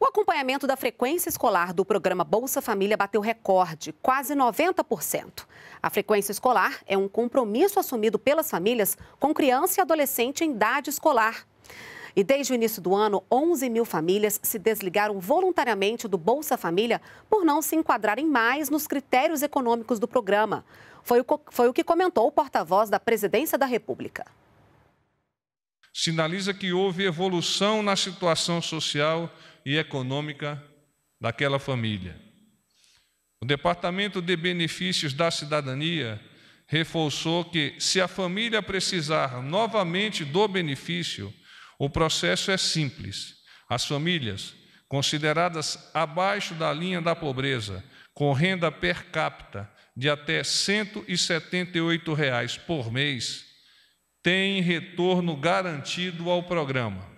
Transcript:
O acompanhamento da frequência escolar do programa Bolsa Família bateu recorde, quase 90%. A frequência escolar é um compromisso assumido pelas famílias com criança e adolescente em idade escolar. E desde o início do ano, 11 mil famílias se desligaram voluntariamente do Bolsa Família por não se enquadrarem mais nos critérios econômicos do programa. Foi o, foi o que comentou o porta-voz da Presidência da República. Sinaliza que houve evolução na situação social e econômica daquela família. O Departamento de Benefícios da Cidadania reforçou que, se a família precisar novamente do benefício, o processo é simples. As famílias consideradas abaixo da linha da pobreza, com renda per capita de até R$ 178 reais por mês, têm retorno garantido ao programa.